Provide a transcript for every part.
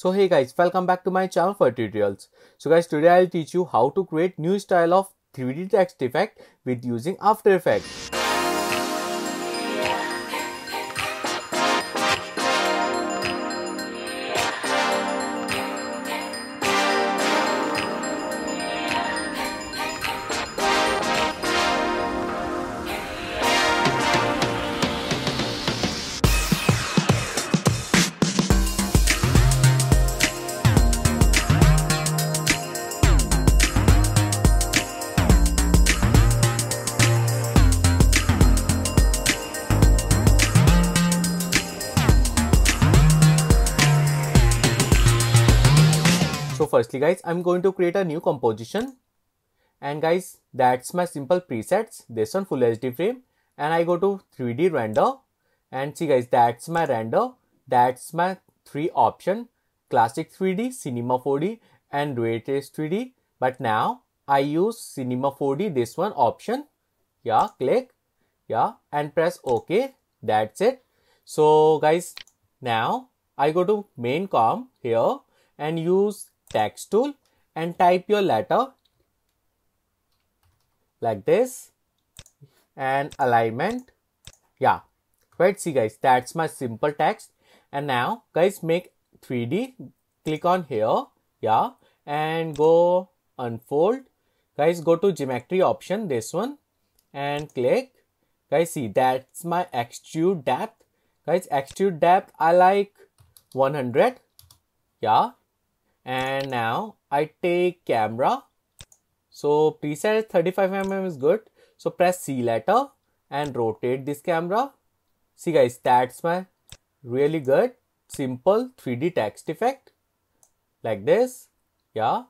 So hey guys, welcome back to my channel for tutorials. So guys, today I'll teach you how to create new style of 3D text effect with using After Effects. firstly guys, I'm going to create a new composition. And guys, that's my simple presets, this one full HD frame. And I go to 3D render. And see guys, that's my render. That's my three option, classic 3D, cinema 4D and ray trace 3D. But now I use cinema 4D, this one option. Yeah, click. Yeah, and press OK. That's it. So guys, now I go to main com here and use text tool and type your letter like this and alignment yeah right see guys that's my simple text and now guys make 3d click on here yeah and go unfold guys go to geometry option this one and click guys see that's my extrude depth guys extrude depth i like 100 yeah and now I take camera so preset 35 mm is good so press C letter and rotate this camera see guys that's my really good simple 3d text effect like this yeah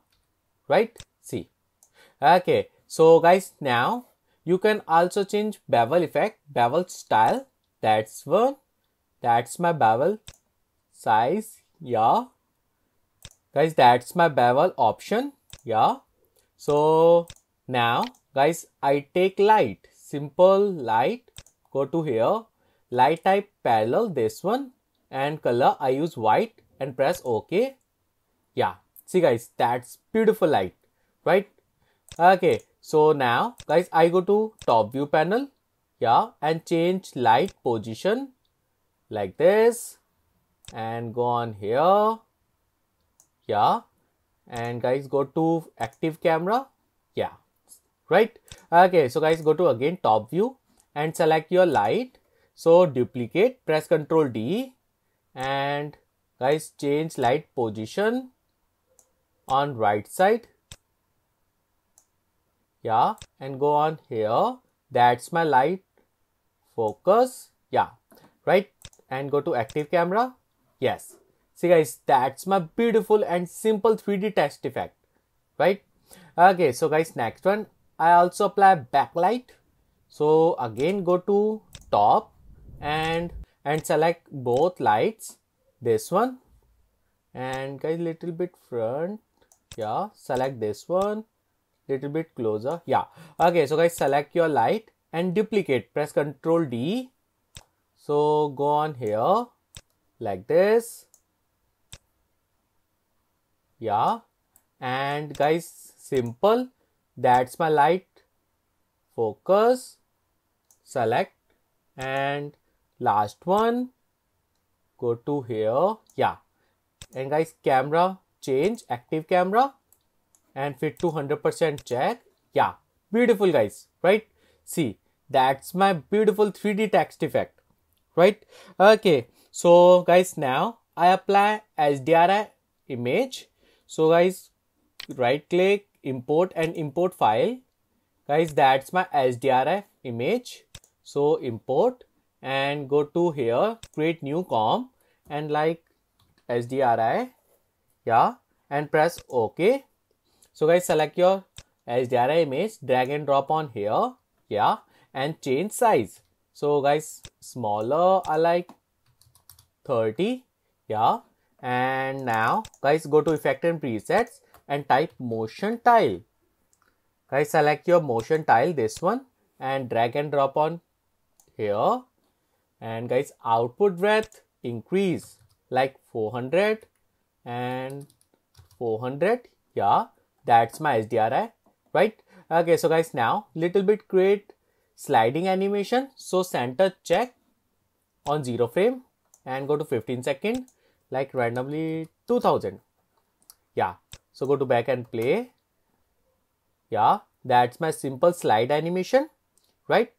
right see okay so guys now you can also change bevel effect bevel style that's one that's my bevel size yeah guys that's my bevel option yeah so now guys i take light simple light go to here light type parallel this one and color i use white and press ok yeah see guys that's beautiful light right okay so now guys i go to top view panel yeah and change light position like this and go on here yeah and guys go to active camera yeah right okay so guys go to again top view and select your light so duplicate press ctrl d and guys change light position on right side yeah and go on here that's my light focus yeah right and go to active camera yes See guys, that's my beautiful and simple 3D test effect, right? Okay, so guys, next one, I also apply backlight. So again, go to top and and select both lights. This one and guys, little bit front. Yeah, select this one, little bit closer. Yeah. Okay, so guys, select your light and duplicate. Press Control D. So go on here like this yeah and guys simple that's my light focus select and last one go to here yeah and guys camera change active camera and fit to 100% check yeah beautiful guys right see that's my beautiful 3d text effect right okay so guys now i apply sdri image so guys right click import and import file guys that's my sdrf image so import and go to here create new com and like sdri yeah and press ok so guys select your sdri image drag and drop on here yeah and change size so guys smaller i like 30 yeah and now guys go to effect and presets and type motion tile guys select your motion tile this one and drag and drop on here and guys output breadth increase like 400 and 400 yeah that's my sdri right okay so guys now little bit create sliding animation so center check on zero frame and go to 15 second like randomly 2000 yeah so go to back and play yeah that's my simple slide animation right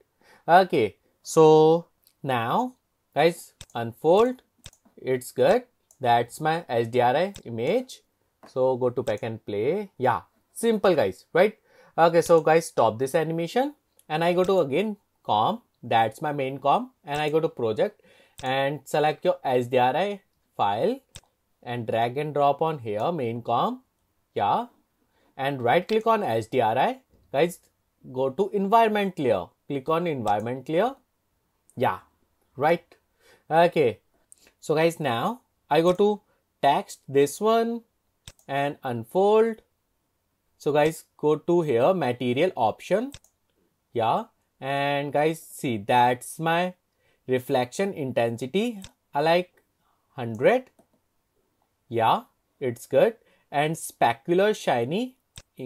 okay so now guys unfold it's good that's my sdri image so go to back and play yeah simple guys right okay so guys stop this animation and i go to again com that's my main com and i go to project and select your sdri file and drag and drop on here main com yeah and right click on HDRI guys go to environment layer click on environment layer yeah right okay so guys now I go to text this one and unfold so guys go to here material option yeah and guys see that's my reflection intensity I like 100 yeah it's good and specular shiny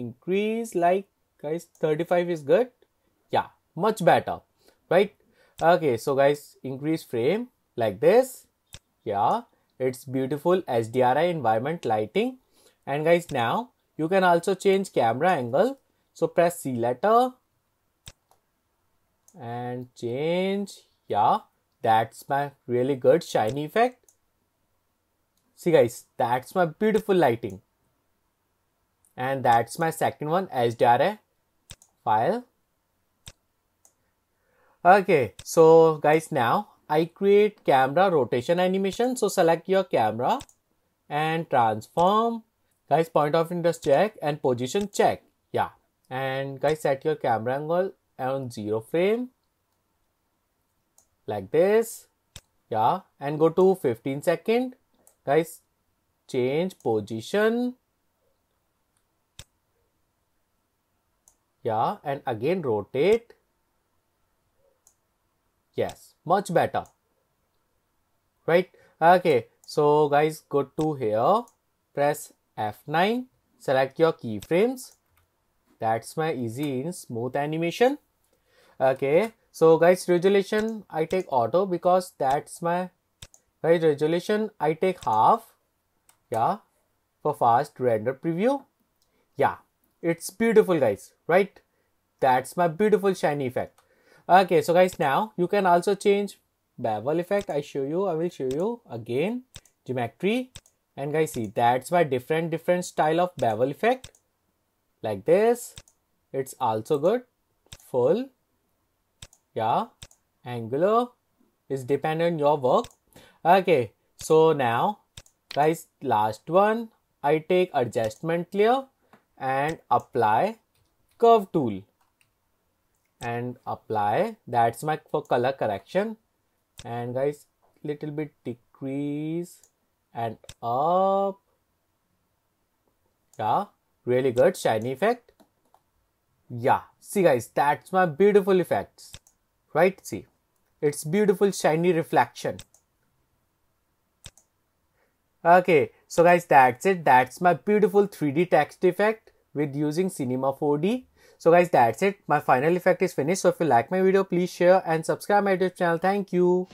increase like guys 35 is good yeah much better right okay so guys increase frame like this yeah it's beautiful sdri environment lighting and guys now you can also change camera angle so press c letter and change yeah that's my really good shiny effect See guys, that's my beautiful lighting. And that's my second one, SDRA file. Okay, so guys now I create camera rotation animation. So select your camera and transform. Guys, point of interest check and position check. Yeah. And guys, set your camera angle on zero frame like this. Yeah. And go to 15 second guys change position yeah and again rotate yes much better right okay so guys go to here press f9 select your keyframes that's my easy in smooth animation okay so guys resolution i take auto because that's my right resolution i take half yeah for fast render preview yeah it's beautiful guys right that's my beautiful shiny effect okay so guys now you can also change bevel effect i show you i will show you again geometry and guys see that's my different different style of bevel effect like this it's also good full yeah angular is dependent on your work okay so now guys last one i take adjustment layer and apply curve tool and apply that's my for color correction and guys little bit decrease and up yeah really good shiny effect yeah see guys that's my beautiful effects right see it's beautiful shiny reflection Okay, so guys, that's it. That's my beautiful 3D text effect with using Cinema 4D. So guys, that's it. My final effect is finished. So if you like my video, please share and subscribe my YouTube channel. Thank you.